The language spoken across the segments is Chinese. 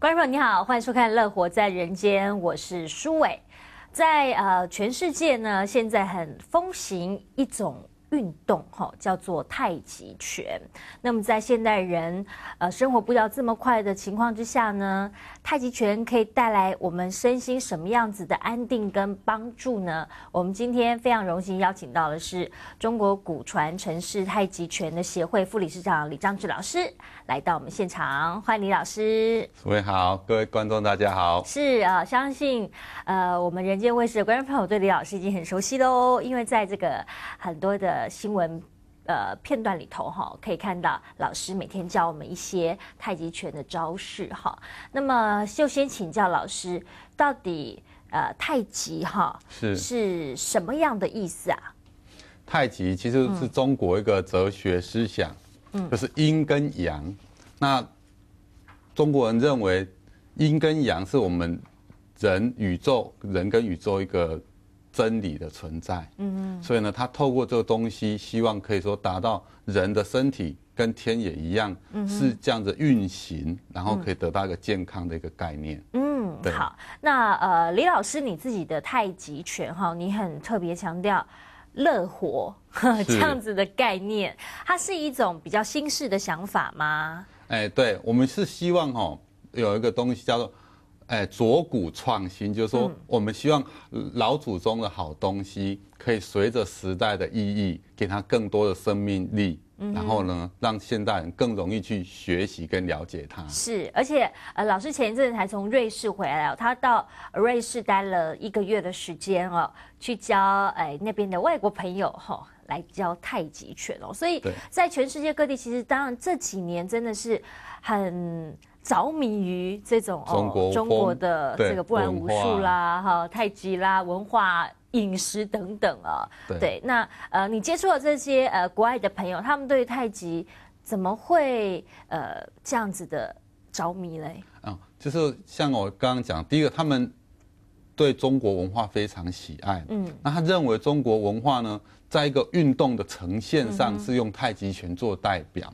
观众朋友你好，欢迎收看《乐活在人间》，我是舒伟。在呃全世界呢，现在很风行一种运动哈，叫做太极拳。那么在现代人呃生活步调这么快的情况之下呢？太极拳可以带来我们身心什么样子的安定跟帮助呢？我们今天非常荣幸邀请到的是中国古传城市太极拳的协会副理事长李章志老师来到我们现场，欢迎李老师。各位好，各位观众大家好。是啊，相信呃，我们人间卫视的观众朋友对李老师已经很熟悉喽，因为在这个很多的新闻。呃，片段里头哈，可以看到老师每天教我们一些太极拳的招式哈。那么，就先请教老师，到底呃，太极哈是是什么样的意思啊？太极其实是中国一个哲学思想，就是阴跟阳。那中国人认为阴跟阳是我们人宇宙人跟宇宙一个。真理的存在，嗯嗯，所以呢，他透过这个东西，希望可以说达到人的身体跟天也一样，嗯，是这样子运行，然后可以得到一个健康的一个概念。嗯，好，那呃，李老师，你自己的太极拳哈，你很特别强调热火这样子的概念，它是一种比较新式的想法吗？哎，对我们是希望哈有一个东西叫做。哎，左股创新，就是说，我们希望老祖宗的好东西可以随着时代的意义，给它更多的生命力，然后呢，让现代人更容易去学习跟了解它。是，而且，呃，老师前一阵才从瑞士回来他到瑞士待了一个月的时间哦，去教哎那边的外国朋友哈，来教太极拳哦。所以在全世界各地，其实当然这几年真的是很。着迷于这种中国中国的这个不然武术啦，哈，太极啦，文化饮食等等啊，对。那呃，你接触了这些呃国外的朋友，他们对太极怎么会呃这样子的着迷嘞？嗯，就是像我刚刚讲，第一个，他们对中国文化非常喜爱，嗯，那他认为中国文化呢，在一个运动的呈现上是用太极拳做代表。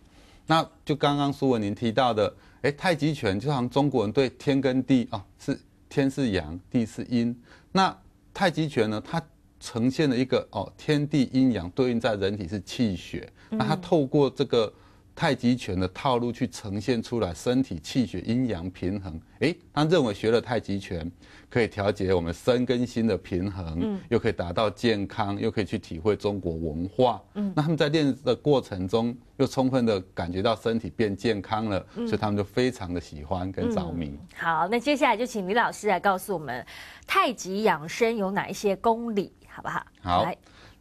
那就刚刚苏文您提到的。哎，太极拳就像中国人对天跟地啊，是天是阳，地是阴。那太极拳呢，它呈现了一个哦，天地阴阳对应在人体是气血，那它透过这个。太极拳的套路去呈现出来，身体气血阴阳平衡。诶，他认为学了太极拳可以调节我们身跟心的平衡，嗯，又可以达到健康，又可以去体会中国文化。嗯，那他们在练的过程中，又充分的感觉到身体变健康了，所以他们就非常的喜欢跟着迷。好，那接下来就请李老师来告诉我们，太极养生有哪一些功理，好不好？好，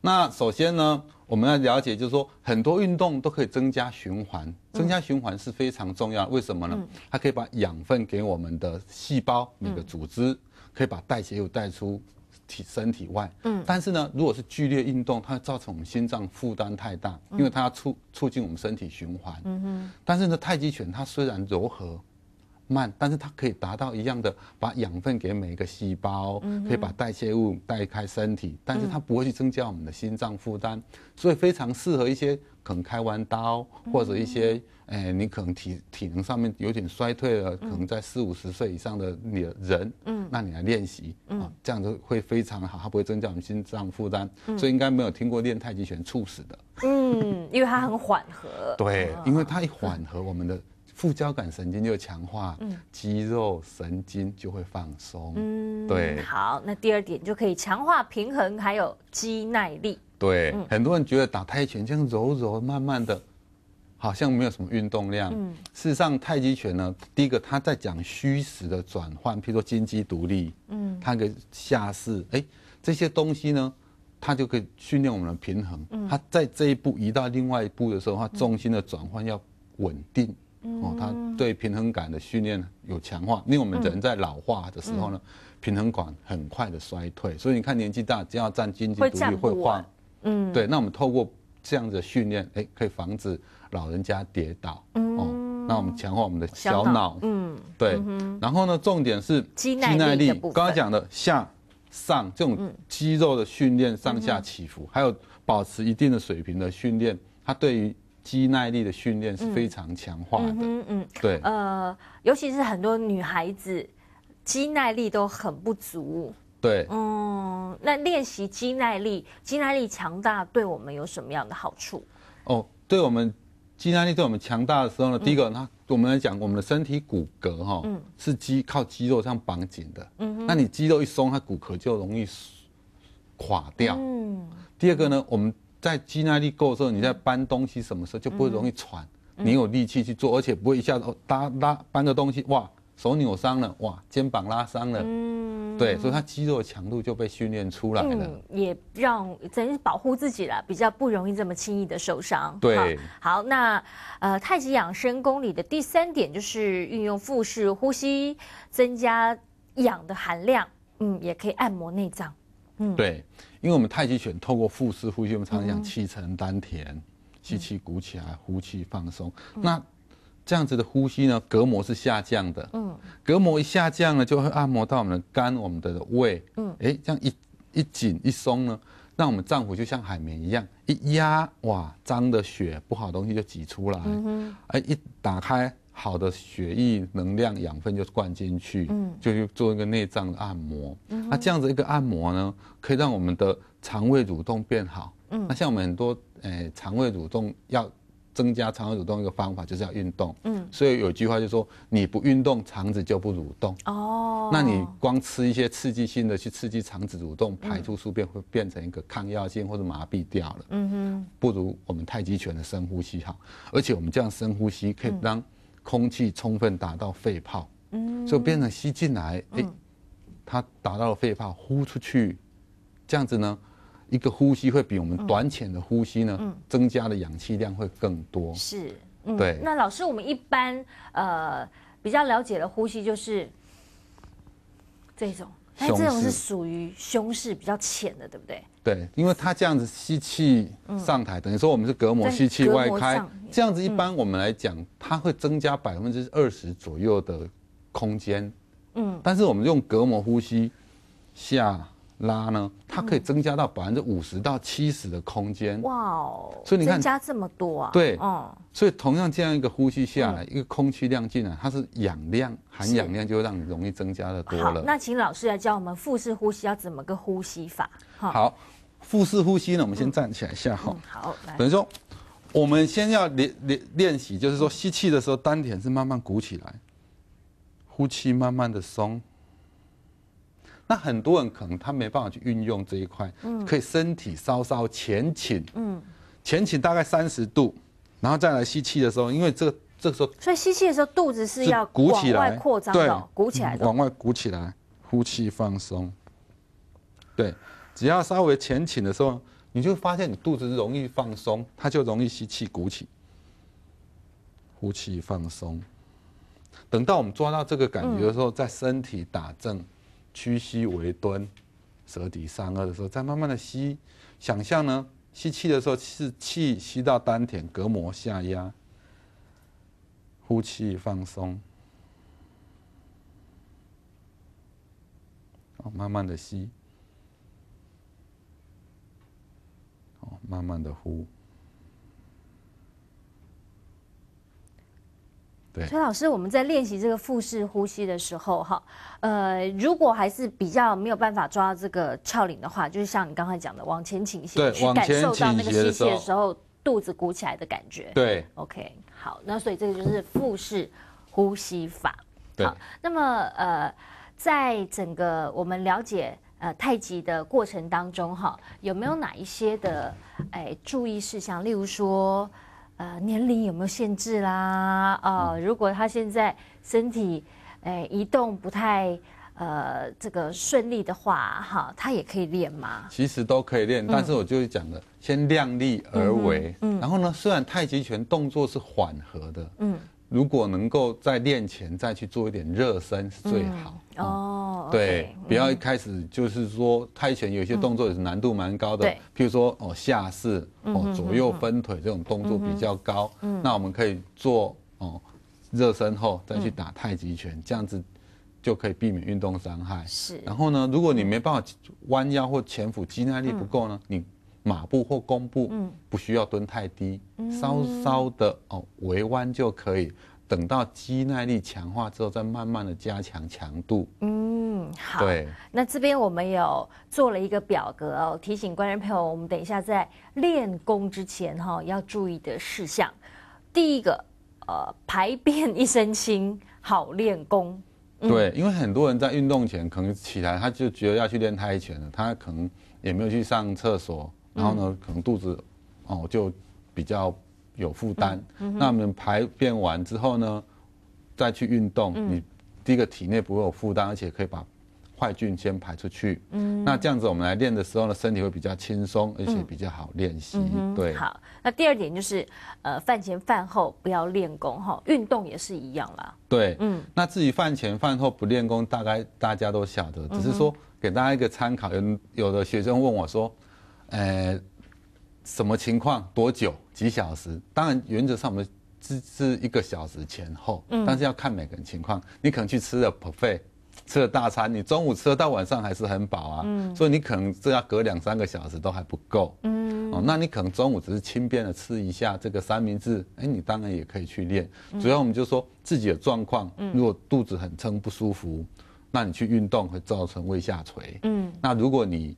那首先呢。我们要了解，就是说，很多运动都可以增加循环，增加循环是非常重要。为什么呢？它可以把养分给我们的细胞、你的组织，可以把代谢又带出体身体外。嗯，但是呢，如果是剧烈运动，它造成我们心脏负担太大，因为它促促进我们身体循环。嗯但是呢，太极拳它虽然柔和。慢，但是它可以达到一样的，把养分给每一个细胞，可以把代谢物带开身体，但是它不会去增加我们的心脏负担，所以非常适合一些可能开完刀或者一些，哎，你可能体体能上面有点衰退了，可能在四五十岁以上的你的人，嗯，那你来练习，嗯，这样子会非常好，它不会增加我们心脏负担，所以应该没有听过练太极拳猝死的，嗯，因为它很缓和，对，因为它一缓和我们的。副交感神经就会强化，肌肉神经就会放松。嗯，对。好，那第二点就可以强化平衡，还有肌耐力。对，很多人觉得打太拳这样柔柔慢慢的，好像没有什么运动量。嗯，事实上太极拳呢，第一个它在讲虚实的转换，譬如说金鸡独立，嗯，它的下势，哎，这些东西呢，它就可以训练我们的平衡。嗯，在这一步移到另外一步的时候，它重心的转换要稳定。哦，它对平衡感的训练有强化，因为我们人在老化的时候呢，平衡感很快的衰退，所以你看年纪大只要站，经济独立会晃，嗯，对，那我们透过这样的训练，哎，可以防止老人家跌倒，哦，那我们强化我们的小脑，嗯，对，然后呢，重点是肌耐力，刚刚讲的下上这种肌肉的训练，上下起伏，还有保持一定的水平的训练，它对于。肌耐力的训练是非常强化的，嗯嗯，对，呃，尤其是很多女孩子，肌耐力都很不足，对，嗯，那练习肌耐力，肌耐力强大对我们有什么样的好处？哦，对我们，肌耐力对我们强大的时候呢，第一个，它我们来讲，我们的身体骨骼哈，嗯，是肌靠肌肉样绑紧的，嗯那你肌肉一松，它骨骼就容易垮掉，嗯，第二个呢，我们。在肌耐力够的时候，你在搬东西什么时就不会容易喘，你有力气去做，而且不会一下子搭拉搬个东西，哇，手扭伤了，哇，肩膀拉伤了，对，所以它肌肉强度就被训练出来了，也让等于保护自己了，比较不容易这么轻易的受伤。对，好，那呃，太极养生功里的第三点就是运用腹式呼吸增加氧的含量，嗯，也可以按摩内脏，嗯，对。因为我们太极拳透过腹式呼吸，我们常常讲气沉丹田，吸气鼓起来，呼气放松。那这样子的呼吸呢，隔膜是下降的。嗯，隔膜一下降呢，就会按摩到我们的肝、我们的胃。嗯，哎，这样一一紧一松呢，让我们脏腑就像海绵一样，一压哇脏的血、不好的东西就挤出来。嗯嗯，哎，一打开。好的血液、能量、养分就灌进去，嗯，就去做一个内脏的按摩。那这样子一个按摩呢，可以让我们的肠胃蠕动变好。嗯，那像我们很多诶，肠胃蠕动要增加肠胃蠕动一个方法就是要运动。嗯，所以有一句话就说，你不运动，肠子就不蠕动。哦，那你光吃一些刺激性的去刺激肠子蠕动，排出宿便会变成一个抗药性或者麻痹掉了。嗯哼，不如我们太极拳的深呼吸好，而且我们这样深呼吸可以让。空气充分达到肺泡，嗯，所以变成吸进来，哎，它达到了肺泡呼出去，这样子呢，一个呼吸会比我们短浅的呼吸呢，增加的氧气量会更多。是，对。那老师，我们一般呃比较了解的呼吸就是这种。这种是属于胸式比较浅的，对不对？对，因为他这样子吸气上抬，等于说我们是隔膜吸气外开，这样子一般我们来讲，它会增加百分之二十左右的空间。嗯，但是我们用隔膜呼吸下。拉呢，它可以增加到百分之五十到七十的空间。哇哦！所以你看，增加这么多啊？对。哦。所以同样这样一个呼吸下来，一个空气量进来，它是氧量，含氧量就让你容易增加的多了。那请老师来教我们腹式呼吸要怎么个呼吸法？好，腹式呼吸呢，我们先站起来一下哈。好，来。等于说，我们先要练练练习，就是说吸气的时候丹田是慢慢鼓起来，呼气慢慢的松。那很多人可能他没办法去运用这一块，可以身体稍稍前倾，前倾大概三十度，然后再来吸气的时候，因为这个这个时候，所以吸气的时候肚子是要鼓起来扩张的，鼓起来，往外鼓起来，呼气放松，对，只要稍微前倾的时候，你就发现你肚子容易放松，它就容易吸气鼓起，呼气放松，等到我们抓到这个感觉的时候，在身体打正。屈膝为蹲，舌抵上颚的时候，再慢慢的吸，想象呢，吸气的时候是气吸到丹田，隔膜下压，呼气放松，哦，慢慢的吸，哦，慢慢的呼。崔老师，我们在练习这个腹式呼吸的时候，哈，呃，如果还是比较没有办法抓到这个翘领的话，就是像你刚才讲的往前倾斜，去感受到那个吸气的时候肚子鼓起来的感觉。对，OK，好，那所以这个就是腹式呼吸法。对，那么呃，在整个我们了解呃太极的过程当中，哈，有没有哪一些的哎注意事项？例如说。呃，年龄有没有限制啦？哦，如果他现在身体，哎，移动不太，呃，这个顺利的话，哈，他也可以练吗？其实都可以练，但是我就是讲的先量力而为。嗯，然后呢，虽然太极拳动作是缓和的，嗯。如果能够在练前再去做一点热身是最好哦。对，不要一开始就是说太拳有些动作也是难度蛮高的，譬如说哦下势哦左右分腿这种动作比较高。嗯。那我们可以做哦热身后再去打太极拳，这样子就可以避免运动伤害。是。然后呢，如果你没办法弯腰或前俯，肌耐力不够呢，你。马步或弓步，嗯，不需要蹲太低，稍稍的哦，微弯就可以。等到肌耐力强化之后，再慢慢的加强强度。嗯，好。对，那这边我们有做了一个表格哦，提醒观众朋友，我们等一下在练功之前哈，要注意的事项。第一个，呃，排便一身轻，好练功。对，因为很多人在运动前可能起来，他就觉得要去练太极拳了，他可能也没有去上厕所。然后呢，可能肚子哦就比较有负担。那我们排便完之后呢，再去运动，你第一个体内不会有负担，而且可以把坏菌先排出去。那这样子我们来练的时候呢，身体会比较轻松，而且比较好练习。对。好，那第二点就是呃，饭前饭后不要练功哈，运动也是一样啦。对。嗯。那至于饭前饭后不练功，大概大家都晓得，只是说给大家一个参考。有有的学生问我说。呃，什么情况？多久？几小时？当然，原则上我们是是一个小时前后，但是要看每个人情况。你可能去吃了 buffet，吃了大餐，你中午吃了到晚上还是很饱啊，所以你可能这要隔两三个小时都还不够。嗯，哦，那你可能中午只是轻便的吃一下这个三明治，哎，你当然也可以去练。主要我们就说自己的状况，如果肚子很撑不舒服，那你去运动会造成胃下垂。嗯，那如果你。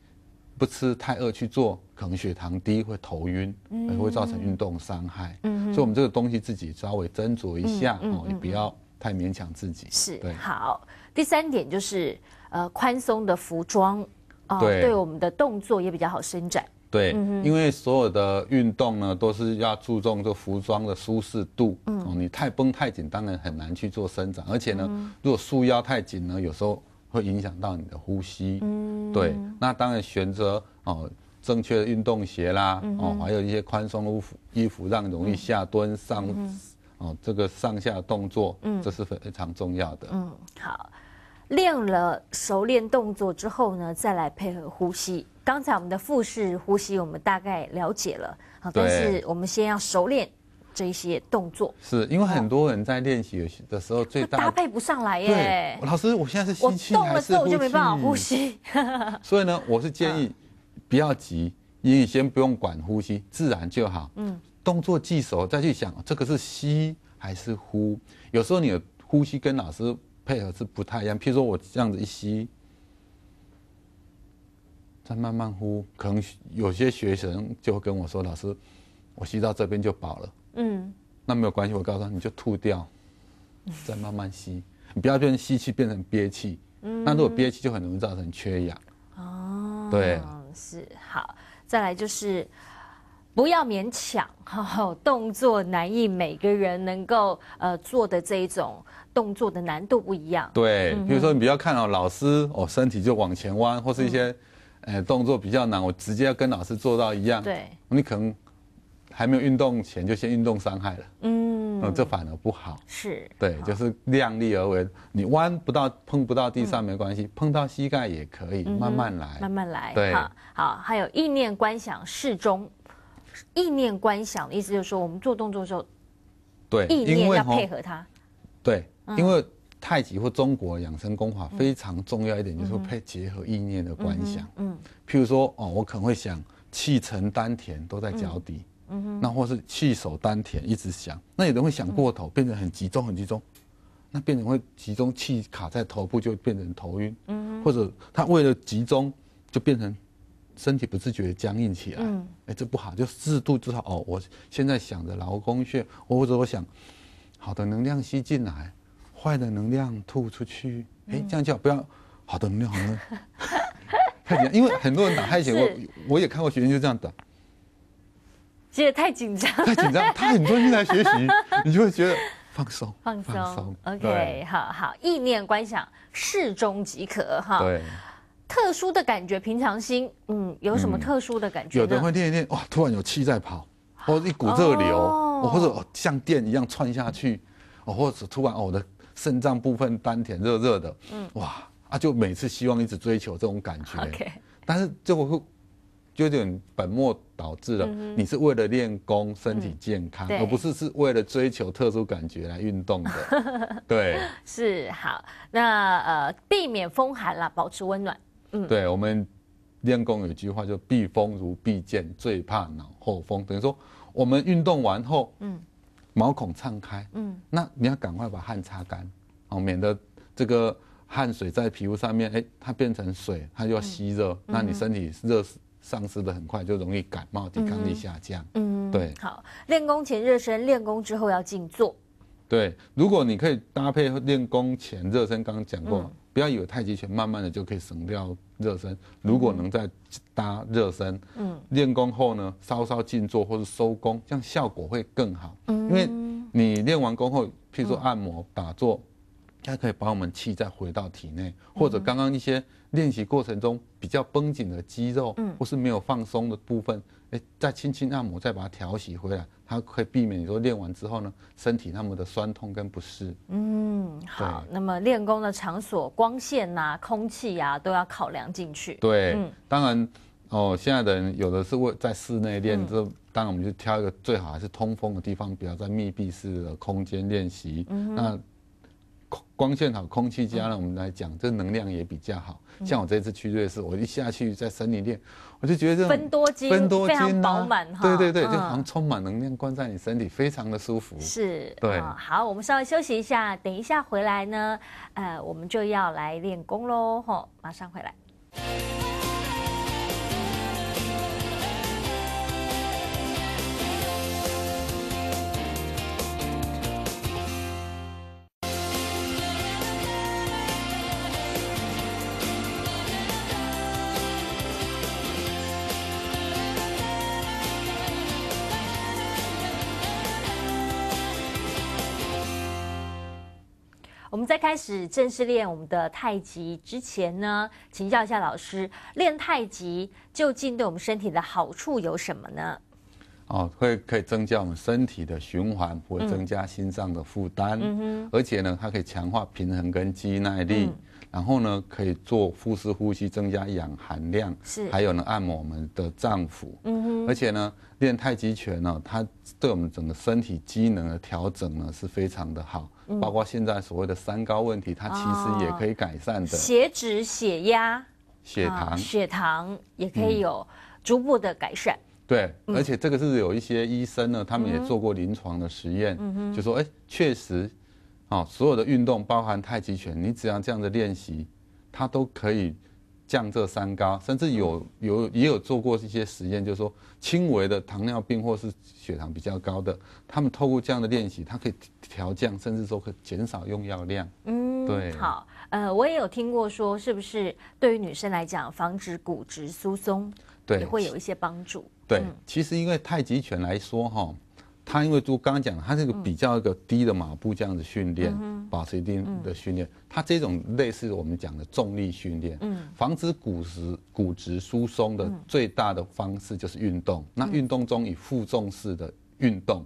不吃太饿去做，可能血糖低会头晕，也会造成运动伤害。嗯，所以我们这个东西自己稍微斟酌一下哦，也不要太勉强自己。是，好。第三点就是呃，宽松的服装哦，对我们的动作也比较好伸展。对，因为所有的运动呢，都是要注重这服装的舒适度。嗯，你太绷太紧，当然很难去做伸展。而且呢，如果束腰太紧呢，有时候。会影响到你的呼吸，对。那当然选择哦正确的运动鞋啦，哦，还有一些宽松的服衣服，让容易下蹲上，哦，这个上下动作，嗯，这是非非常重要的。嗯，好，练了熟练动作之后呢，再来配合呼吸。刚才我们的腹式呼吸，我们大概了解了，好，但是我们先要熟练。这些动作是因为很多人在练习的时候最大搭配不上来耶。老师，我现在是吸还我动了之后就没办法呼吸。所以呢，我是建议不要急，你先不用管呼吸，自然就好。嗯，动作记熟再去想这个是吸还是呼。有时候你的呼吸跟老师配合是不太一样。譬如说我这样子一吸，再慢慢呼，可能有些学生就会跟我说：“老师，我吸到这边就饱了。”嗯，那没有关系，我告诉他你就吐掉，再慢慢吸，你不要变成吸气变成憋气。嗯，那如果憋气就很容易造成缺氧。哦，对，是好。再来就是不要勉强，动作难易每个人能够呃做的这一种动作的难度不一样。对，比如说你比要看好老师哦，身体就往前弯，或是一些呃动作比较难，我直接要跟老师做到一样。对，你可能。还没有运动前就先运动伤害了，嗯，这反而不好。是，对，就是量力而为。你弯不到、碰不到地上没关系，碰到膝盖也可以，慢慢来，慢慢来。对，好，还有意念观想适中。意念观想的意思就是说，我们做动作的时候，对，意念要配合它。对，因为太极或中国养生功法非常重要一点，就是配结合意念的观想。嗯，譬如说，哦，我可能会想气沉丹田都在脚底。嗯哼，那或是气守丹田一直想，那有人会想过头，变成很集中很集中，那变成会集中气卡在头部，就变成头晕。嗯，或者他为了集中，就变成身体不自觉僵硬起来。嗯，哎，这不好，就适度至少哦，我现在想着劳宫穴，或者我想好的能量吸进来，坏的能量吐出去。哎，这样叫不要好的能量，好的能量 太紧。因为很多人打太极，我我也看过学员就这样打。其实太紧张，太紧张，他很专心来学习，你就会觉得放松，放松。OK，好好意念观想适中即可哈。对，特殊的感觉，平常心。嗯，有什么特殊的感觉？有的会念一念，哇，突然有气在跑，或者一股热流，或者像电一样窜下去，哦，或者突然哦我的肾脏部分丹田热热的，嗯，哇，啊，就每次希望一直追求这种感觉。OK，但是最后会。就有点本末倒置了。你是为了练功、身体健康，而不是是为了追求特殊感觉来运动的。对，是好。那呃，避免风寒啦，保持温暖。嗯，对，我们练功有一句话，就避风如避箭，最怕脑后风。等于说，我们运动完后，嗯，毛孔敞开，嗯，那你要赶快把汗擦干，哦，免得这个汗水在皮肤上面，哎，它变成水，它就要吸热，那你身体热死。丧失的很快，就容易感冒，抵抗力下降。嗯，对。好，练功前热身，练功之后要静坐。对，如果你可以搭配练功前热身，刚刚讲过，不要以为太极拳慢慢的就可以省掉热身。如果能在搭热身，嗯，练功后呢，稍稍静坐或是收功，这样效果会更好。嗯，因为你练完功后，譬如说按摩、打坐。它可以把我们气再回到体内，或者刚刚一些练习过程中比较绷紧的肌肉，嗯，或是没有放松的部分，哎，再轻轻按摩，再把它调息回来，它可以避免你说练完之后呢，身体那么的酸痛跟不适。嗯，好，那么练功的场所、光线啊、空气呀，都要考量进去。对，嗯，当然，哦，现在的人有的是为在室内练，这当然我们就挑一个最好还是通风的地方，不要在密闭式的空间练习。嗯，那。光线好，空气佳了，我们来讲，这能量也比较好像。我这次去瑞士，我一下去在森林店，我就觉得这种分多精，非常饱满，对对对，就好像充满能量关在你身体，非常的舒服。是，对。好，我们稍微休息一下，等一下回来呢，呃，我们就要来练功喽，吼，马上回来。开始正式练我们的太极之前呢，请教一下老师，练太极究竟对我们身体的好处有什么呢？哦，会可以增加我们身体的循环，不会增加心脏的负担。嗯哼，而且呢，它可以强化平衡跟肌耐力，然后呢，可以做腹式呼吸，增加氧含量。是，还有呢，按摩我们的脏腑。嗯哼，而且呢，练太极拳呢，它对我们整个身体机能的调整呢，是非常的好。包括现在所谓的三高问题，它其实也可以改善的。血脂、血压、血糖、血糖也可以有逐步的改善。对，而且这个是有一些医生呢，他们也做过临床的实验，就说，哎，确实，哦，所有的运动，包含太极拳，你只要这样的练习，它都可以。降这三高，甚至有有也有做过一些实验，就是说轻微的糖尿病或是血糖比较高的，他们透过这样的练习，它可以调降，甚至说可减少用药量。嗯，对。好，呃，我也有听过说，是不是对于女生来讲，防止骨质疏松，对，会有一些帮助。对，其实因为太极拳来说，哈。他因为就刚刚讲他它是一个比较一个低的马步这样子训练，保持一定的训练。他这种类似我们讲的重力训练，防止骨质骨质疏松的最大的方式就是运动。那运动中以负重式的运动。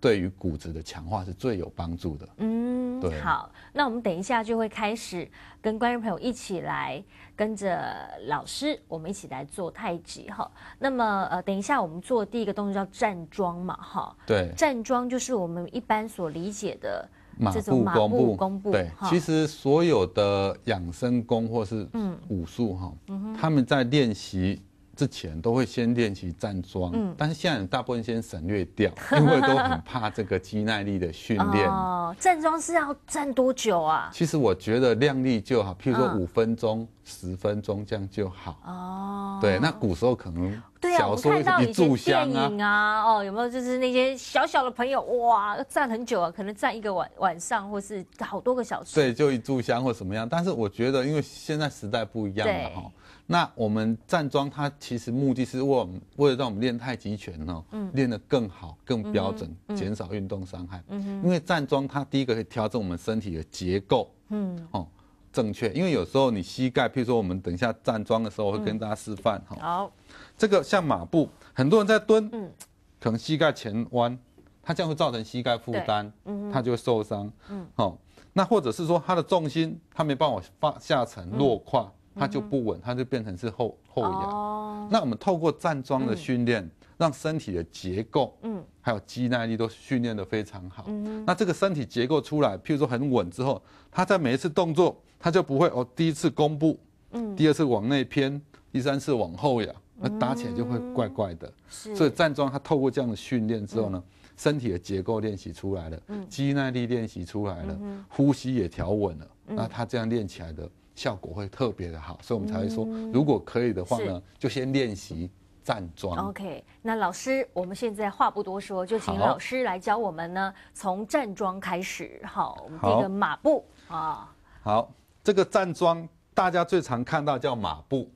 对于骨质的强化是最有帮助的。嗯，好，那我们等一下就会开始跟观众朋友一起来跟着老师，我们一起来做太极哈。那么呃，等一下我们做第一个动作叫站桩嘛哈。对，站桩就是我们一般所理解的马步。马步。步。对，其实所有的养生功或是武术哈，他们在练习。之前都会先练习站桩，但是现在大部分先省略掉，因为都很怕这个肌耐力的训练。哦，站桩是要站多久啊？其实我觉得量力就好，譬如说五分钟、十分钟这样就好。哦，对，那古时候可能对啊，我看到一前香啊，哦，有没有就是那些小小的朋友哇，站很久啊，可能站一个晚晚上或是好多个小时。对，就一炷香或什么样。但是我觉得，因为现在时代不一样了哈。那我们站桩，它其实目的是为为了让我们练太极拳哦，练得更好、更标准，减少运动伤害。嗯，因为站桩它第一个可以调整我们身体的结构。嗯，哦，正确。因为有时候你膝盖，譬如说我们等一下站桩的时候会跟大家示范。好，这个像马步，很多人在蹲，嗯，可能膝盖前弯，它这样会造成膝盖负担，嗯，它就会受伤。嗯，好，那或者是说它的重心，它没办我放下沉落胯。它就不稳，它就变成是后后仰。那我们透过站桩的训练，让身体的结构，嗯，还有肌耐力都训练的非常好。嗯，那这个身体结构出来，譬如说很稳之后，它在每一次动作，它就不会哦，第一次弓步，嗯，第二次往内偏，第三次往后仰，那打起来就会怪怪的。所以站桩，它透过这样的训练之后呢，身体的结构练习出来了，嗯，肌耐力练习出来了，嗯，呼吸也调稳了，那它这样练起来的。效果会特别的好，所以我们才会说，如果可以的话呢，就先练习站桩。OK，那老师，我们现在话不多说，就请老师来教我们呢，从站桩开始好，我们这个马步啊。好，这个站桩大家最常看到叫马步，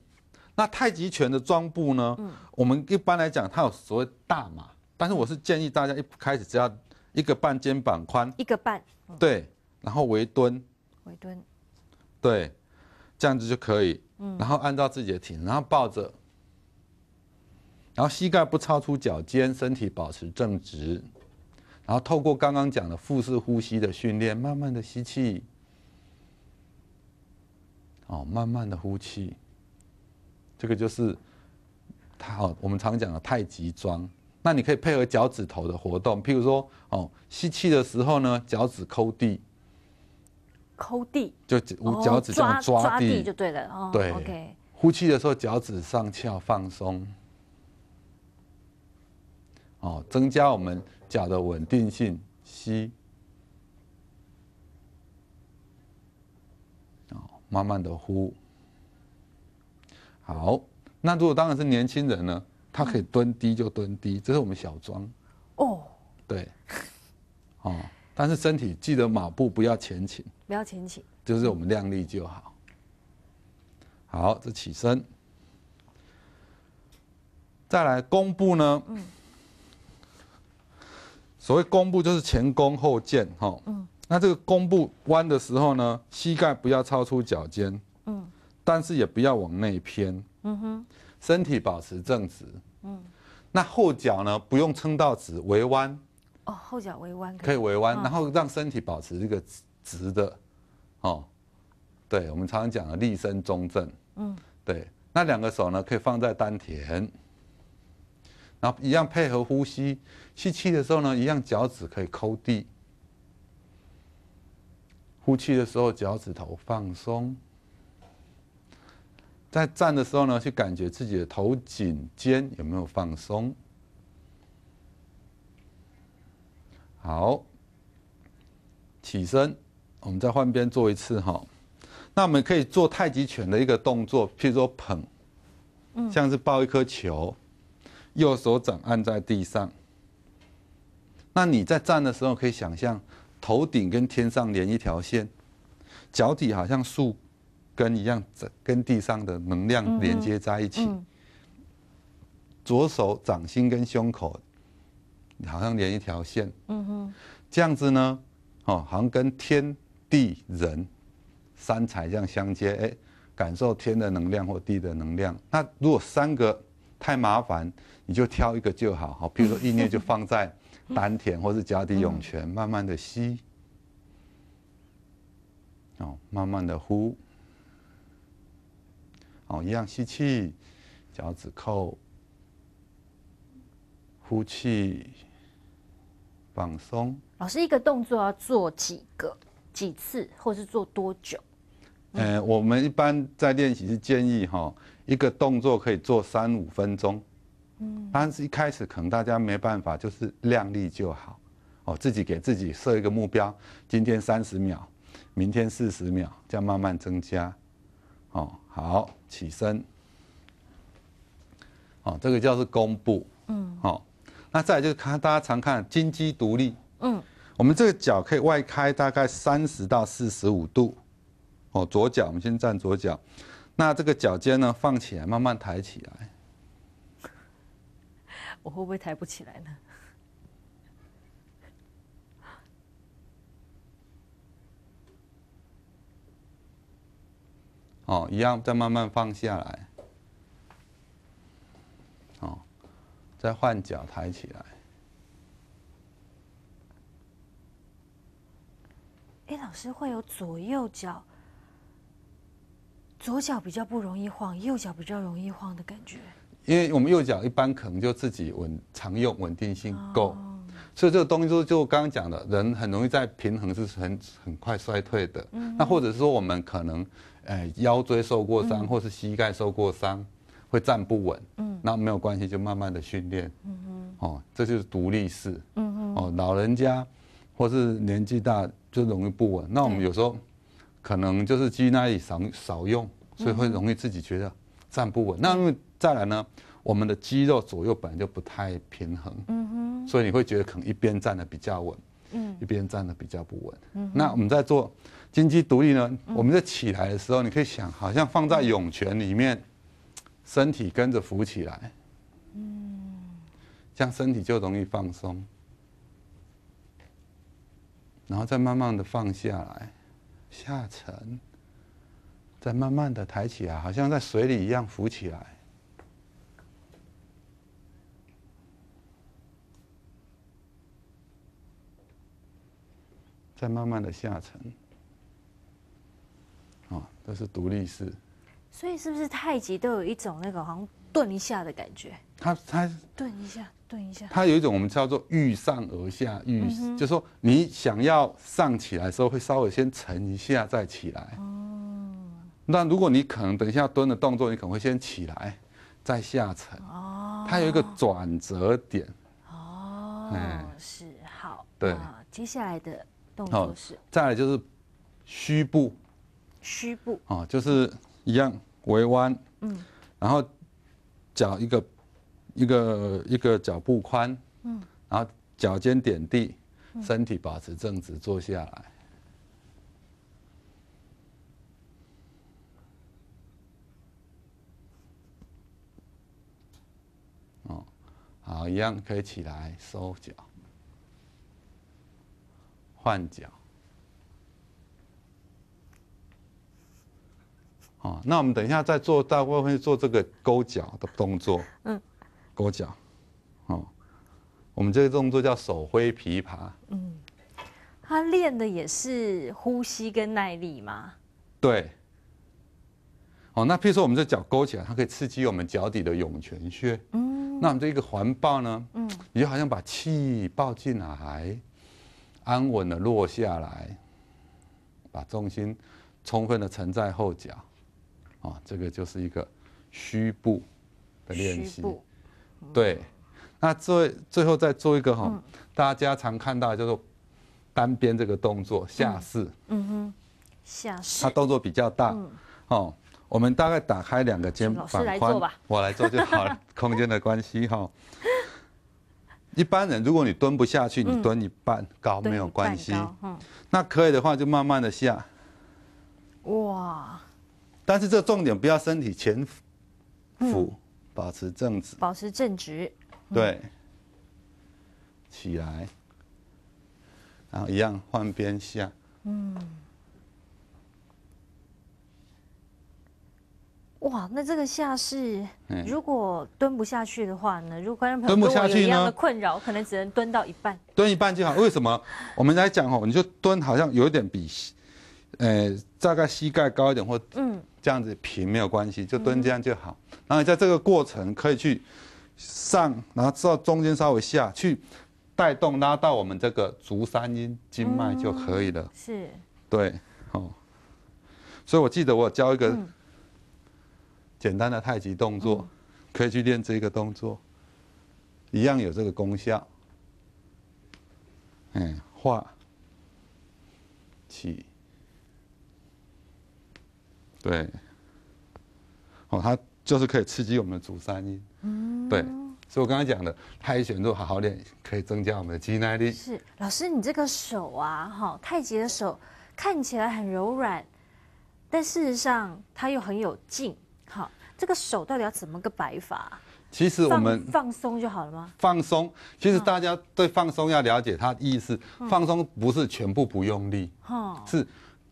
那太极拳的桩步呢，嗯，我们一般来讲它有所谓大马，但是我是建议大家一开始只要一个半肩膀宽，一个半。对，然后围蹲。围蹲。对。这样子就可以，然后按照自己的体能，然后抱着，然后膝盖不超出脚尖，身体保持正直，然后透过刚刚讲的腹式呼吸的训练，慢慢的吸气，哦，慢慢的呼气，这个就是，太好，我们常讲的太极桩。那你可以配合脚趾头的活动，譬如说，哦，吸气的时候呢，脚趾抠地。抠地，就脚趾抓抓地就对了。对，OK。呼气的时候脚趾上翘放松，哦，增加我们脚的稳定性。吸，哦，慢慢的呼。好，那如果当然是年轻人呢，他可以蹲低就蹲低，这是我们小桩。哦，对，哦。但是身体记得马步，不要前倾。不要前倾。就是我们量力就好。好，这起身。再来弓步呢？嗯。所谓弓步就是前弓后箭，哈。嗯。那这个弓步弯的时候呢，膝盖不要超出脚尖。嗯。但是也不要往内偏。嗯哼。身体保持正直。嗯。那后脚呢，不用撑到直，微弯。哦，后脚微弯可以微弯，然后让身体保持一个直的哦。对，我们常常讲的立身中正。嗯，对，那两个手呢，可以放在丹田，然后一样配合呼吸。吸气的时候呢，一样脚趾可以抠地；，呼气的时候脚趾头放松。在站的时候呢，去感觉自己的头、颈、肩有没有放松。好，起身，我们再换边做一次哈。那我们可以做太极拳的一个动作，譬如说捧，嗯，像是抱一颗球，右手掌按在地上。那你在站的时候，可以想象头顶跟天上连一条线，脚底好像树根一样，跟地上的能量连接在一起。左手掌心跟胸口。好像连一条线，嗯哼，这样子呢，哦，好像跟天地人三才这样相接，哎，感受天的能量或地的能量。那如果三个太麻烦，你就挑一个就好，好，比如说意念就放在丹田或是脚底涌泉，慢慢的吸，哦，慢慢的呼，哦，一样吸气，脚趾扣。呼气，放松。老师，一个动作要做几个、几次，或是做多久？嗯，我们一般在练习是建议哈，一个动作可以做三五分钟。嗯，但是一开始可能大家没办法，就是量力就好。哦，自己给自己设一个目标，今天三十秒，明天四十秒，样慢慢增加。哦，好，起身。哦，这个叫做弓步。嗯，好。那再就是看大家常看金鸡独立。嗯，我们这个脚可以外开大概三十到四十五度。哦，左脚，我们先站左脚。那这个脚尖呢，放起来，慢慢抬起来。我会不会抬不起来呢？哦，一样，再慢慢放下来。再换脚抬起来。哎，老师会有左右脚，左脚比较不容易晃，右脚比较容易晃的感觉。因为我们右脚一般可能就自己稳，常用稳定性够，所以这个东西就就刚刚讲的，人很容易在平衡是很很快衰退的。那或者是说我们可能，哎，腰椎受过伤，或是膝盖受过伤。会站不稳，嗯，那没有关系，就慢慢的训练，嗯嗯，哦，这就是独立式，嗯嗯，哦，老人家，或是年纪大就容易不稳，那我们有时候，可能就是肌耐力少少用，所以会容易自己觉得站不稳。那因为再来呢，我们的肌肉左右本来就不太平衡，嗯哼，所以你会觉得可能一边站的比较稳，嗯，一边站的比较不稳，嗯，那我们在做金鸡独立呢，我们在起来的时候，你可以想好像放在涌泉里面。身体跟着浮起来，嗯，这样身体就容易放松，然后再慢慢的放下来，下沉，再慢慢的抬起来，好像在水里一样浮起来，再慢慢的下沉，啊，这是独立式。所以是不是太极都有一种那个好像顿一下的感觉？它它顿一下，顿一下。它有一种我们叫做“欲上而下”，欲就是说你想要上起来时候会稍微先沉一下再起来。哦。那如果你可能等一下蹲的动作，你可能会先起来，再下沉。哦。它有一个转折点。哦。嗯，是好。对。接下来的动作是。再来就是虚步。虚步。哦，就是。一样，微弯，嗯，然后脚一个一个一个脚步宽，嗯，然后脚尖点地，身体保持正直，坐下来。哦，好，一样可以起来，收脚，换脚。啊，那我们等一下再做，大部分做这个勾脚的动作。嗯，勾脚，哦，我们这个动作叫手挥琵琶。嗯，他练的也是呼吸跟耐力吗？对。哦，那比如说我们这脚勾起来，它可以刺激我们脚底的涌泉穴。嗯，那我们这一个环抱呢，嗯，你就好像把气抱进来，安稳的落下来，把重心充分的沉在后脚。啊，这个就是一个虚步的练习。虚对。那最最后再做一个哈，大家常看到叫做单边这个动作下四、嗯哼。下四。它动作比较大。嗯。哦，我们大概打开两个肩。膀师来做吧。我来做就好了，空间的关系哈。一般人如果你蹲不下去，你蹲一半高没有关系。嗯。那可以的话，就慢慢的下。哇。但是这重点不要身体前俯，保持正直。保持正直。对，起来，然后一样换边下。嗯。哇，那这个下是，如果蹲不下去的话呢？如果众朋友去一样的困扰，可能只能蹲到一半。蹲一半就好。为什么？我们来讲哦，你就蹲，好像有一点比，呃，大概膝盖高一点或嗯。这样子平没有关系，就蹲这样就好。然后在这个过程可以去上，然后到中间稍微下去，带动拉到我们这个足三阴经脉就可以了。是，对，哦。所以我记得我教一个简单的太极动作，可以去练这个动作，一样有这个功效。嗯，化起。对，哦，它就是可以刺激我们的主三阴。嗯，对，所以，我刚才讲的，太极拳都好好练，可以增加我们的肌耐力。是，老师，你这个手啊，哈，太极的手看起来很柔软，但事实上，它又很有劲。好，这个手到底要怎么个摆法？其实我们放松就好了吗？放松，其实大家对放松要了解它意思。放松不是全部不用力，是。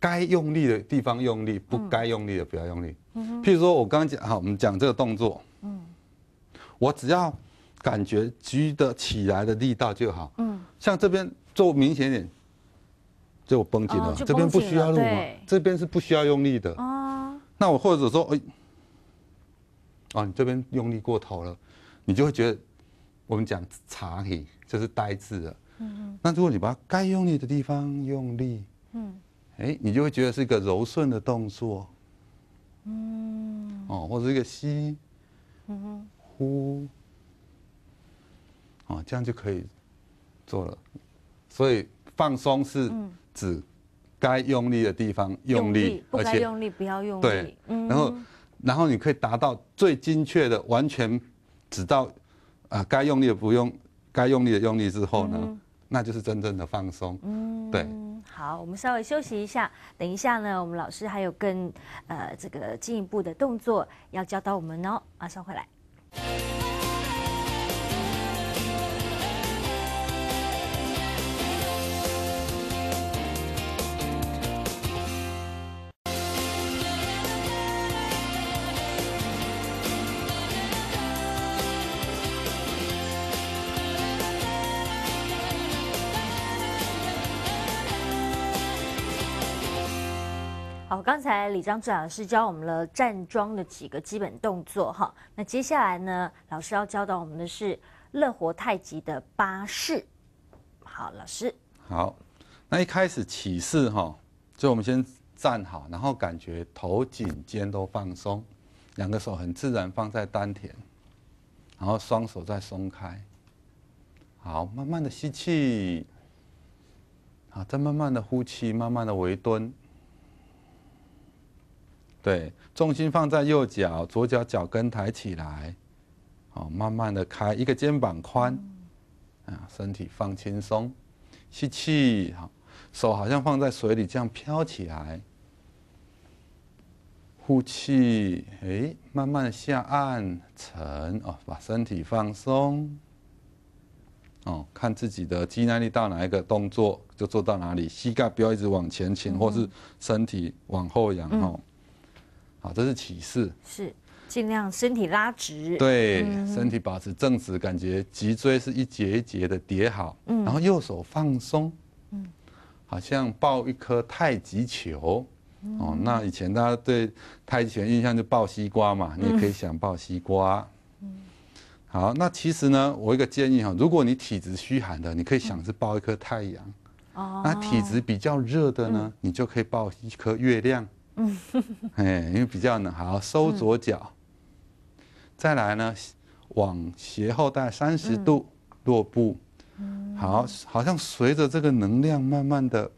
该用力的地方用力，不该用力的不要用力。嗯，譬如说我刚刚讲，好，我们讲这个动作，嗯，我只要感觉举得起来的力道就好。嗯，像这边做明显一点，就绷紧了。这边不需要用力，这边是不需要用力的。哦，那我或者说，哎，哦，你这边用力过头了，你就会觉得我们讲“查气”，就是呆滞了。嗯，那如果你把该用力的地方用力，嗯。哎，你就会觉得是一个柔顺的动作，嗯，哦，或者一个吸，嗯哼，呼，哦，这样就可以做了。所以放松是指该用力的地方用力，不该用力不要用力。对，然后然后你可以达到最精确的，完全指到啊该用力的不用，该用力的用力之后呢，那就是真正的放松。嗯，对。好，我们稍微休息一下。等一下呢，我们老师还有更呃这个进一步的动作要教导我们哦，马上回来。好，刚才李章智老师教我们了站桩的几个基本动作，哈。那接下来呢，老师要教导我们的是乐活太极的八式。好，老师。好，那一开始起势，哈，就我们先站好，然后感觉头、颈、肩都放松，两个手很自然放在丹田，然后双手再松开。好，慢慢的吸气，好，再慢慢的呼气，慢慢的微蹲。对，重心放在右脚，左脚脚跟抬起来，哦，慢慢的开一个肩膀宽，啊，身体放轻松，吸气，好，手好像放在水里这样飘起来，呼气，哎，慢慢下按沉，哦，把身体放松，哦，看自己的肌耐力到哪一个动作就做到哪里，膝盖不要一直往前倾或是身体往后仰，哈。啊，这是起势，是尽量身体拉直，对，身体保持正直，感觉脊椎是一节一节的叠好，嗯，然后右手放松，嗯，好像抱一颗太极球，哦，那以前大家对太极拳印象就抱西瓜嘛，你也可以想抱西瓜，嗯，好，那其实呢，我一个建议哈，如果你体质虚寒的，你可以想是抱一颗太阳，哦，那体质比较热的呢，你就可以抱一颗月亮。嗯，哎，因为比较难，好收左脚，再来呢，往斜后大概三十度落步，嗯，好，好像随着这个能量慢慢的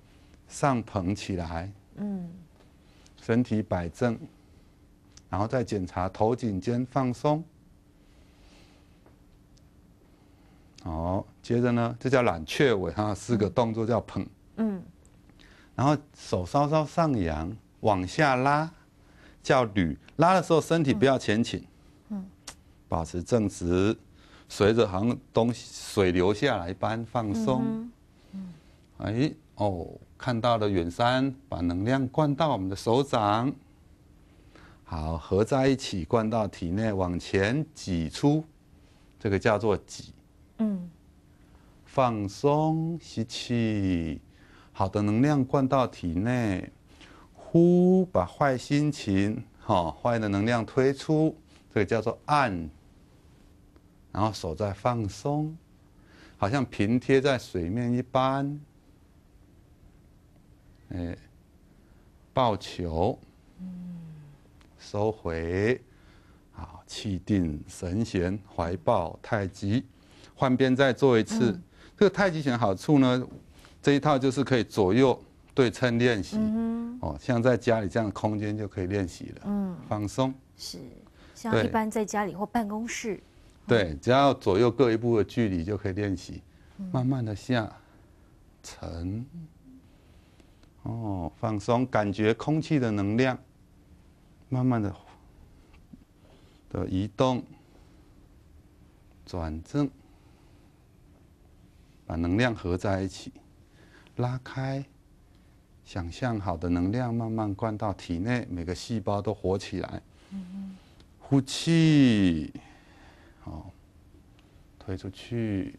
上膨起来，嗯，身体摆正，然后再检查头颈肩放松，好，接着呢，这叫懒雀尾哈，四个动作叫捧，嗯，然后手稍稍上扬。往下拉，叫捋。拉的时候身体不要前倾，嗯，保持正直，随着好像东西水流下来般放松。嗯，哎哦，看到了远山，把能量灌到我们的手掌，好合在一起，灌到体内，往前挤出，这个叫做挤。嗯，放松，吸气，好的能量灌到体内。呼，把坏心情、哈坏的能量推出，这个叫做按。然后手再放松，好像平贴在水面一般。哎，抱球，收回，好，气定神闲，怀抱太极。换边再做一次。这个太极拳好处呢，这一套就是可以左右。对称练习，哦，像在家里这样空间就可以练习了。嗯，放松。是，像一般在家里或办公室。对，只要左右各一步的距离就可以练习，慢慢的下沉，哦，放松，感觉空气的能量，慢慢的的移动，转正，把能量合在一起，拉开。想象好的能量慢慢灌到体内，每个细胞都活起来。嗯嗯。呼气，好，推出去。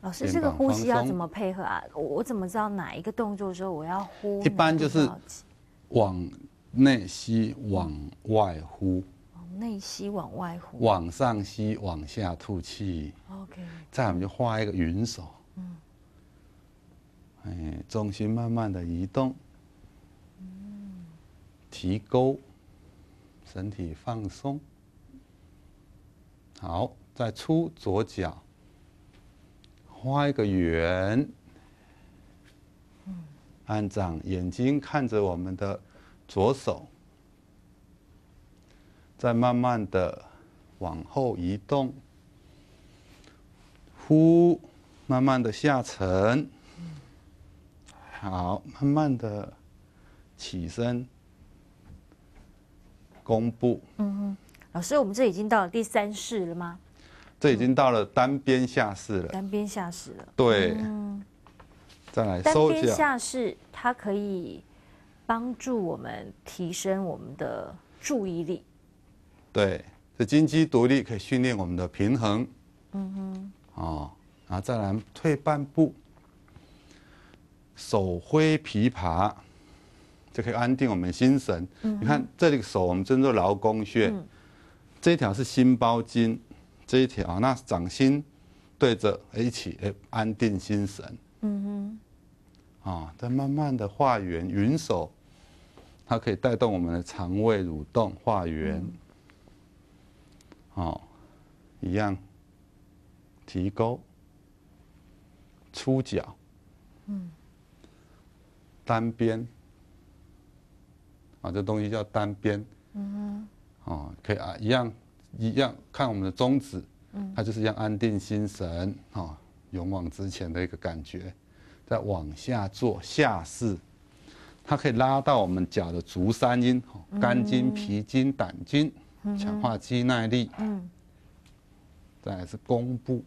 老师，这个呼吸要怎么配合啊？我我怎么知道哪一个动作时候我要呼？一般就是往内吸，往外呼。往内吸，往外呼。往上吸，往下吐气。OK。再，我们就画一个云手。哎，重心慢慢的移动，提勾，身体放松，好，再出左脚，画一个圆，按掌，眼睛看着我们的左手，再慢慢的往后移动，呼，慢慢的下沉。好，慢慢的起身，弓步。嗯哼，老师，我们这已经到了第三式了吗？这已经到了单边下式了。单边下式了。对，嗯，再来。单边下式，它可以帮助我们提升我们的注意力。对，这金鸡独立可以训练我们的平衡。嗯哼。哦，然后再来退半步。手挥琵琶就可以安定我们心神。你看这里手，我们叫做劳宫穴，这一条是心包经，这一条那掌心对着一起，哎，安定心神。嗯哼，啊，再慢慢的化圆，云手它可以带动我们的肠胃蠕动，化圆。好，一样，提勾，出脚。嗯。单边，啊，这东西叫单边，嗯，哦，可以啊，一样，一样，看我们的中指，嗯，它就是一样安定心神，啊，勇往直前的一个感觉，再往下做下势，它可以拉到我们脚的足三阴，肝经、脾经、胆经，强化肌耐力，嗯，再来是弓步。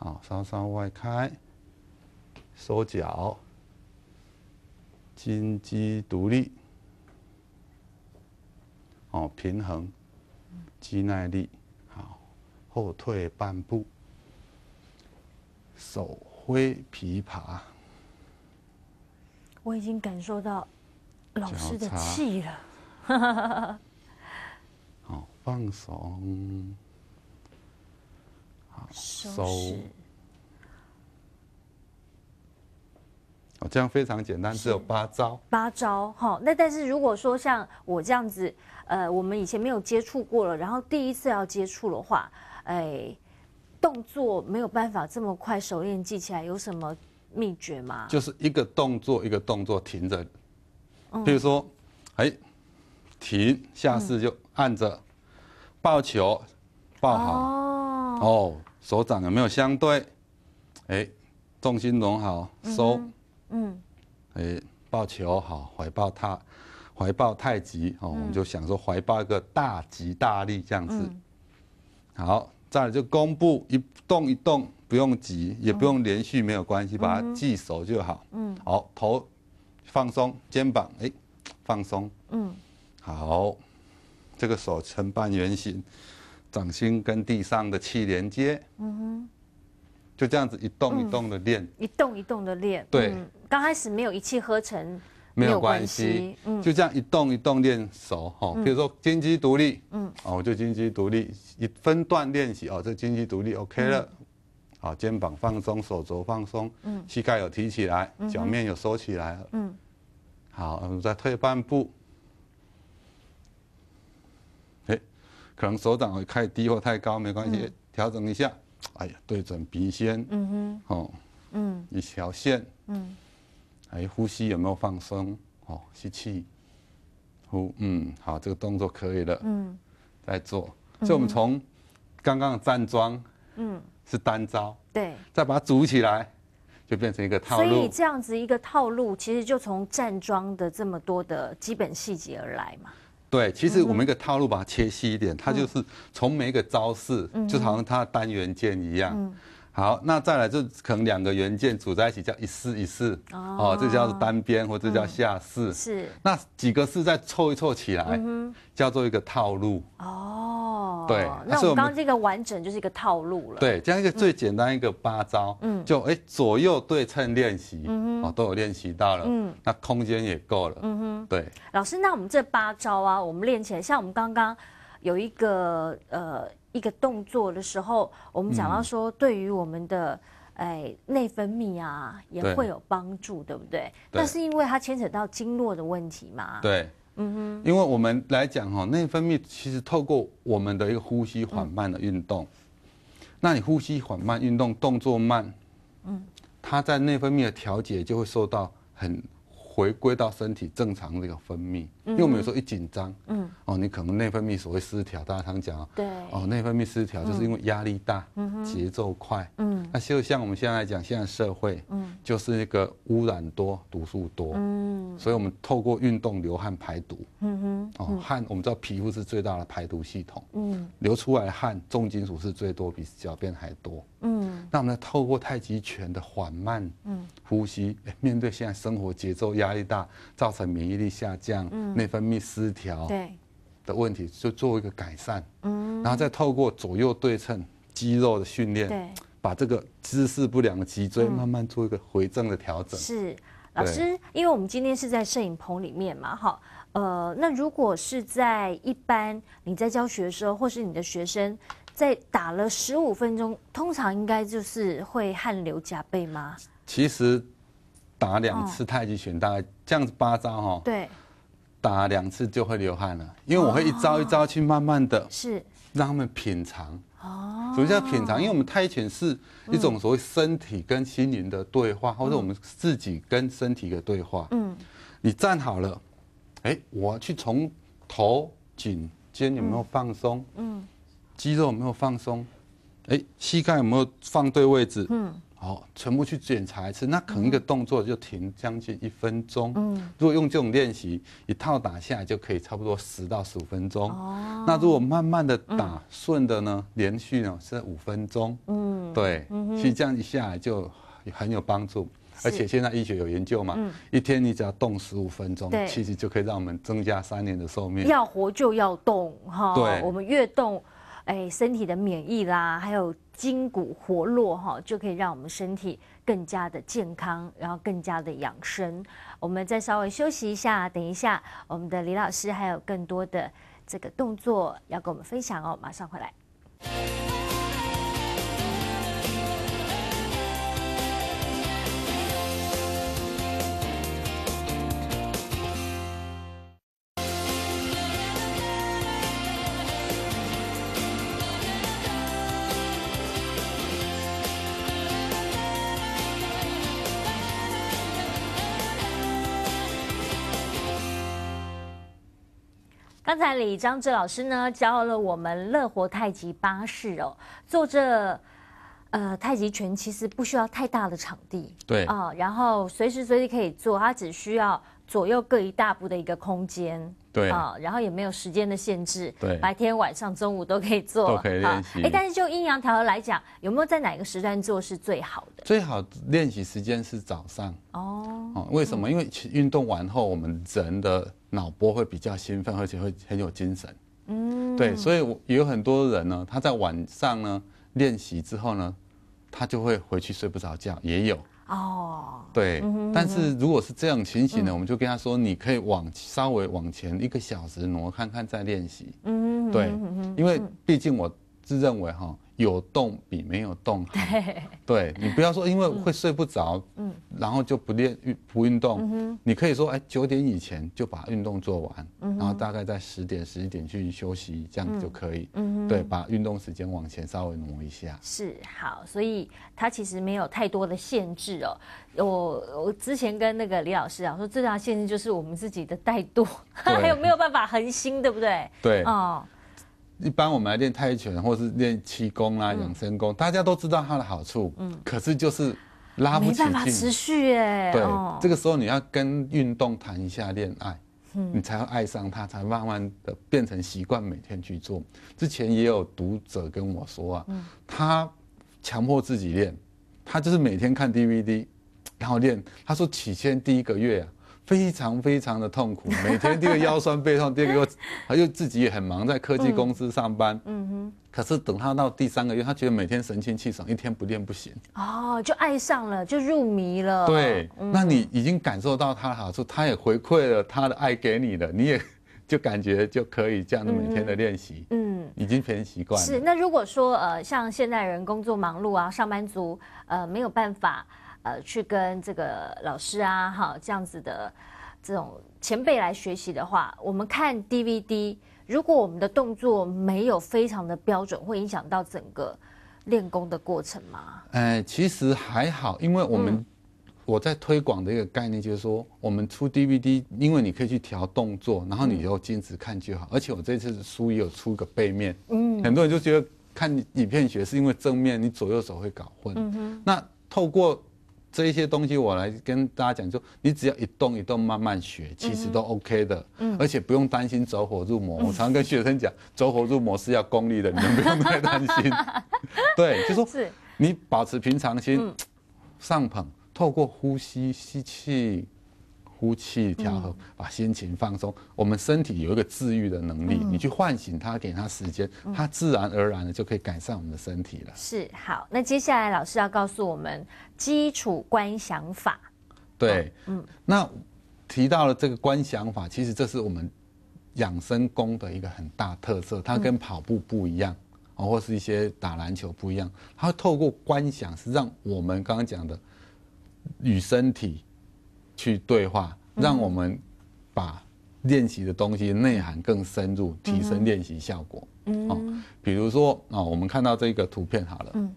好，稍稍外开，收脚，金鸡独立，哦，平衡，肌耐力，好，后退半步，手挥琵琶。我已经感受到老师的气了。好，放松。收哦，这样非常简单，只有八招。八招哈，那但是如果说像我这样子，呃，我们以前没有接触过了，然后第一次要接触的话，哎，动作没有办法这么快熟练记起来，有什么秘诀吗？就是一个动作一个动作停着，比如说，哎，停，下次就按着，抱球，抱好哦。手掌有没有相对？哎，重心拢好，收，嗯，哎，抱球好，怀抱他，怀抱太极哦，我们就想说怀抱一个大吉大利这样子。好，再来就弓步一动一动，不用急，也不用连续，没有关系，把它记熟就好。嗯，好，头放松，肩膀哎放松。嗯，好，这个手呈半圆形。掌心跟地上的气连接，嗯哼，就这样子一动一动的练，一动一动的练，对，刚开始没有一气呵成，没有关系，嗯，就这样一动一动练手，哈，比如说金鸡独立，嗯，哦，我就金鸡独立，一分段练习，哦，这金鸡独立 OK 了，好，肩膀放松，手肘放松，嗯，膝盖有提起来，脚面有收起来了，嗯，好，我们再退半步。可能手掌会太低或太高，没关系，调整一下。哎呀，对准鼻尖，嗯哼，哦，嗯，一条线，嗯，哎，呼吸有没有放松？哦，吸气，呼，嗯，好，这个动作可以了，嗯，再做。所以我们从刚刚站桩，嗯，是单招，对，再把它组起来，就变成一个套路。所以这样子一个套路，其实就从站桩的这么多的基本细节而来嘛。对，其实我们一个套路把它切细一点，它就是从每一个招式，就好像它的单元件一样。好，那再来就可能两个元件组在一起叫一四一四哦，这叫做单边或者叫下四，是，那几个四再凑一凑起来，叫做一个套路。哦，对，那我们刚刚这个完整就是一个套路了。对，这样一个最简单一个八招，嗯，就哎左右对称练习，嗯哼，哦都有练习到了，嗯，那空间也够了，嗯哼，对。老师，那我们这八招啊，我们练起来，像我们刚刚有一个呃。一个动作的时候，我们讲到说，对于我们的哎内分泌啊，也会有帮助，对不对？那是因为它牵扯到经络的问题嘛？对，嗯哼。因为我们来讲哈，内分泌其实透过我们的一个呼吸缓慢的运动，那你呼吸缓慢运动动作慢，嗯，它在内分泌的调节就会受到很回归到身体正常的一个分泌。因为我们有时候一紧张，嗯，哦，你可能内分泌所谓失调，大家常讲哦，对，哦，内分泌失调就是因为压力大，嗯节奏快，嗯，那就像我们现在讲，现在社会，嗯，就是一个污染多、毒素多，嗯，所以我们透过运动流汗排毒，嗯哼，哦，汗，我们知道皮肤是最大的排毒系统，嗯，流出来的汗重金属是最多，比小便还多，嗯，那我们透过太极拳的缓慢，嗯，呼吸，面对现在生活节奏压力大，造成免疫力下降，嗯。内分泌失调对的问题，就做一个改善，嗯，然后再透过左右对称肌肉的训练，对，把这个姿势不良的脊椎慢慢做一个回正的调整。是，老师，因为我们今天是在摄影棚里面嘛，哈。呃，那如果是在一般你在教学的时候，或是你的学生在打了十五分钟，通常应该就是会汗流浃背吗？其实打两次太极拳大概这样子八招哈，对。打两次就会流汗了，因为我会一招一招去慢慢的，是让他们品尝哦，什么叫品尝？因为我们泰拳是一种所谓身体跟心灵的对话，或者我们自己跟身体的对话。嗯，你站好了，哎，我去从头、颈、肩有没有放松？嗯，肌肉有没有放松？哎，膝盖有没有放对位置？嗯。好，全部去检查一次，那可能一个动作就停将近一分钟。嗯，如果用这种练习，一套打下来就可以差不多十到十五分钟。哦，那如果慢慢的打顺的呢，连续呢是五分钟。嗯，对，其实这样一下来就很有帮助，而且现在医学有研究嘛，一天你只要动十五分钟，其实就可以让我们增加三年的寿命。要活就要动哈，我们越动。哎，身体的免疫啦，还有筋骨活络哈，就可以让我们身体更加的健康，然后更加的养生。我们再稍微休息一下，等一下我们的李老师还有更多的这个动作要跟我们分享哦，马上回来。代里，张志老师呢，教了我们乐活太极八式哦。做这呃太极拳其实不需要太大的场地，对啊，然后随时随地可以做，它只需要左右各一大步的一个空间，对啊，然后也没有时间的限制，对，白天晚上中午都可以做，都可以练习。哎，但是就阴阳调和来讲，有没有在哪个时段做是最好的？最好练习时间是早上哦。哦，为什么？因为运动完后，我们人的。脑波会比较兴奋，而且会很有精神。嗯，对，所以有有很多人呢，他在晚上呢练习之后呢，他就会回去睡不着觉，也有。哦，对，但是如果是这样情形呢，我们就跟他说，你可以往稍微往前一个小时挪看看再练习。嗯，对，因为毕竟我自认为哈。有动比没有动好，对你不要说因为会睡不着，嗯，然后就不练不运动，你可以说哎九点以前就把运动做完，然后大概在十点十一点去休息，这样就可以，嗯，对，把运动时间往前稍微挪一下，是好，所以它其实没有太多的限制哦，我我之前跟那个李老师啊说，最大限制就是我们自己的耐度，还有没有办法恒心，对不对？对，哦。一般我们来练泰拳，或是练气功啊、养生功，大家都知道它的好处，可是就是拉不起劲。法持续耶。对，这个时候你要跟运动谈一下恋爱，你才会爱上它，才慢慢的变成习惯，每天去做。之前也有读者跟我说啊，他强迫自己练，他就是每天看 DVD，然后练。他说起先第一个月。非常非常的痛苦，每天这个腰酸背痛，第二个他 又自己也很忙，在科技公司上班。嗯哼。可是等他到第三个月，他觉得每天神清气爽，一天不练不行。哦，就爱上了，就入迷了。对，那你已经感受到他的好处，他也回馈了他的爱给你了，你也就感觉就可以这样每天的练习。嗯，已经成习惯。是，那如果说呃，像现代人工作忙碌啊，上班族呃没有办法。呃，去跟这个老师啊，哈这样子的这种前辈来学习的话，我们看 DVD，如果我们的动作没有非常的标准，会影响到整个练功的过程吗？哎，其实还好，因为我们我在推广的一个概念就是说，我们出 DVD，因为你可以去调动作，然后你就坚持看就好。而且我这次书也有出个背面，嗯，很多人就觉得看影片学是因为正面你左右手会搞混，那透过。这些东西我来跟大家讲，就你只要一动一动，慢慢学，其实都 OK 的，而且不用担心走火入魔。我常跟学生讲，走火入魔是要功利的，你们不用太担心。对，就说你保持平常心，上捧，透过呼吸吸气。呼气，调和，把心情放松。我们身体有一个治愈的能力，你去唤醒它，给它时间，它自然而然的就可以改善我们的身体了。是，好。那接下来老师要告诉我们基础观想法。对，嗯。那提到了这个观想法，其实这是我们养生功的一个很大特色。它跟跑步不一样，哦，或是一些打篮球不一样。它透过观想，是让我们刚刚讲的与身体。去对话，让我们把练习的东西内涵更深入，提升练习效果。嗯，比如说，哦，我们看到这个图片好了。嗯，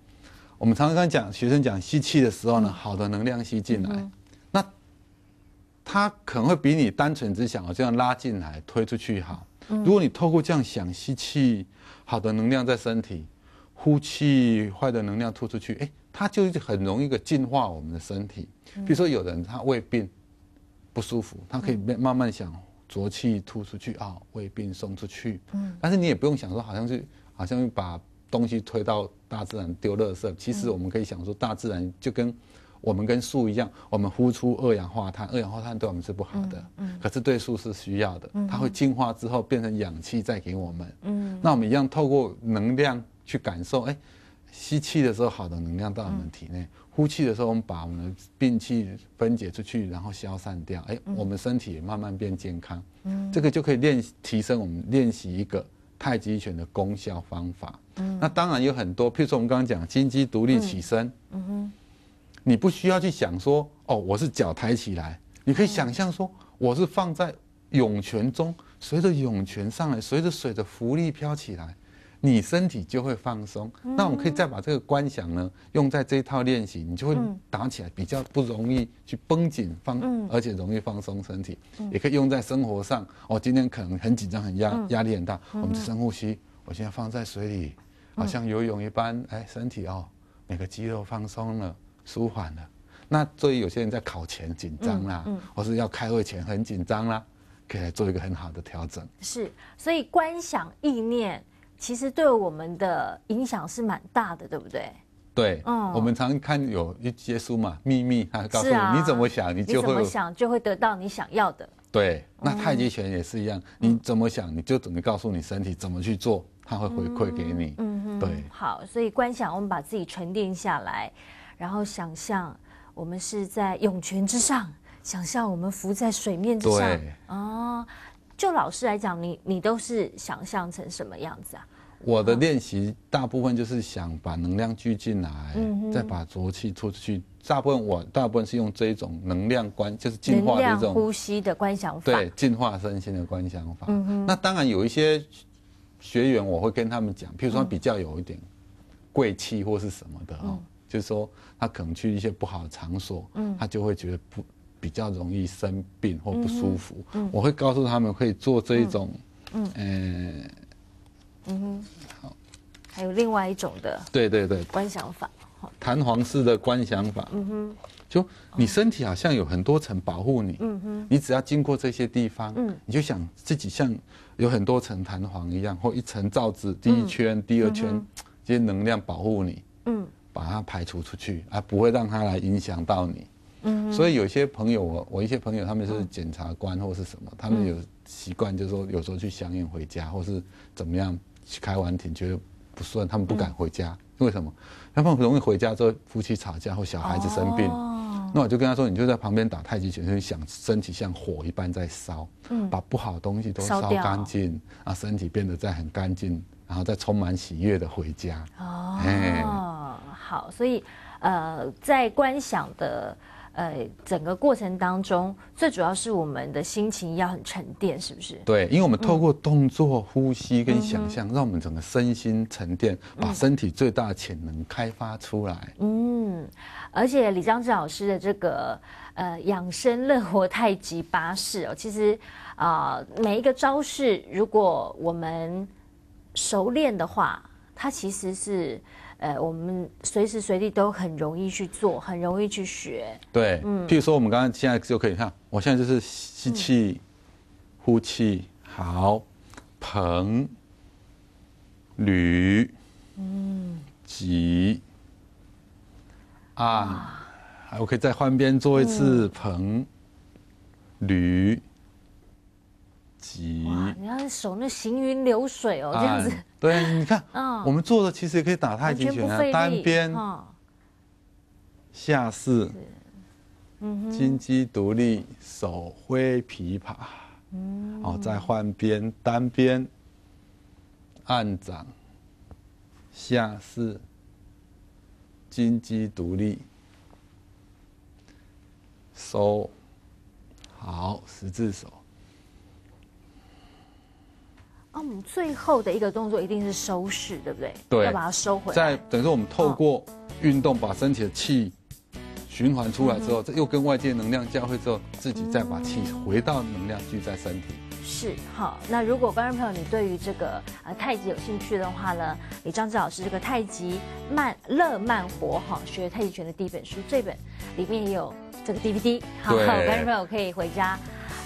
我们常常讲学生讲吸气的时候呢，好的能量吸进来，那他可能会比你单纯只想哦这样拉进来推出去好。如果你透过这样想吸气，好的能量在身体。呼气，坏的能量吐出去，哎，它就很容易的净化我们的身体。比如说，有人他胃病不舒服，他可以慢慢想浊气吐出去啊，胃病送出去。嗯，但是你也不用想说，好像是好像把东西推到大自然丢垃圾。其实我们可以想说，大自然就跟我们跟树一样，我们呼出二氧化碳，二氧化碳对我们是不好的，嗯，可是对树是需要的，它会进化之后变成氧气再给我们。嗯，那我们一样透过能量。去感受，哎，吸气的时候，好的能量到我们体内；呼气的时候，我们把我们的病气分解出去，然后消散掉。哎，我们身体也慢慢变健康。嗯，这个就可以练提升我们练习一个太极拳的功效方法。嗯，那当然有很多，譬如说我们刚刚讲金鸡独立起身。嗯哼，你不需要去想说，哦，我是脚抬起来，你可以想象说，我是放在涌泉中，随着涌泉上来，随着水的浮力飘起来。你身体就会放松，那我们可以再把这个观想呢用在这一套练习，你就会打起来比较不容易去绷紧放，而且容易放松身体，也可以用在生活上。哦，今天可能很紧张、很压压力很大，我们深呼吸，我现在放在水里，好像游泳一般，哎，身体哦每个肌肉放松了、舒缓了。那所以有些人在考前紧张啦，或是要开会前很紧张啦，可以做一个很好的调整。是，所以观想意念。其实对我们的影响是蛮大的，对不对？对，我们常看有一些书嘛，秘密它告诉你，你怎么想，你就怎么想，就会得到你想要的。对，那太极拳也是一样，你怎么想，你就怎么告诉你身体怎么去做，它会回馈给你。嗯嗯，对。好，所以观想我们把自己沉淀下来，然后想象我们是在涌泉之上，想象我们浮在水面之上。对哦。就老师来讲，你你都是想象成什么样子啊？我的练习大部分就是想把能量聚进来，再把浊气出去。大部分我大部分是用这一种能量观，就是进化的一种呼吸的观想法。对，进化身心的观想法。那当然有一些学员，我会跟他们讲，譬如说比较有一点贵气或是什么的，就是说他可能去一些不好的场所，他就会觉得不。比较容易生病或不舒服，我会告诉他们可以做这一种，嗯，嗯好，还有另外一种的，对对对，观想法，弹簧式的观想法，嗯哼，就你身体好像有很多层保护你，嗯哼，你只要经过这些地方，嗯，你就想自己像有很多层弹簧一样，或一层罩子，第一圈、第二圈，这些能量保护你，嗯，把它排除出去，啊，不会让它来影响到你。所以有些朋友，我我一些朋友，他们是检察官或是什么，他们有习惯，就是说有时候去相应回家，或是怎么样去开完庭觉得不顺，他们不敢回家，为什么？他们容易回家之后夫妻吵架或小孩子生病。哦。那我就跟他说，你就在旁边打太极拳，就想身体像火一般在烧，嗯，把不好的东西都烧干净，啊，身体变得再很干净，然后再充满喜悦的回家。哦，好，所以呃，在观想的。呃，整个过程当中，最主要是我们的心情要很沉淀，是不是？对，因为我们透过动作、呼吸跟想象，让我们整个身心沉淀，把身体最大潜能开发出来。嗯，而且李章志老师的这个呃养生乐活太极八式哦，其实啊每一个招式，如果我们熟练的话，它其实是。呃，我们随时随地都很容易去做，很容易去学。对，嗯，譬如说，我们刚刚现在就可以看，我现在就是吸气、呼气，好，彭、吕、嗯、吉、啊，我可以再换边做一次彭、吕。急。你要手那行云流水哦，这样子。对，你看，嗯，我们做的其实也可以打太极拳啊，单边下四，嗯，金鸡独立，手挥琵琶，嗯，哦，再换边单边按掌下四，金鸡独立收，好，十字手。嗯，最后的一个动作一定是收拾，对不对？对，要把它收回来。在等于说，我们透过运动把身体的气循环出来之后，再又跟外界能量交汇之后，自己再把气回到能量聚在身体。是，好。那如果观众朋友你对于这个呃太极有兴趣的话呢，李张志老师这个太极慢乐慢活哈，学太极拳的第一本书，这本里面也有这个 DVD，好，观众朋友可以回家。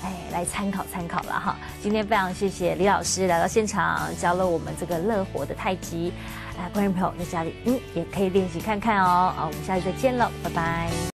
哎，来参考参考了哈。今天非常谢谢李老师来到现场，教了我们这个乐活的太极。来，观众朋友在家里，嗯，也可以练习看看哦。啊，我们下期再见了，拜拜。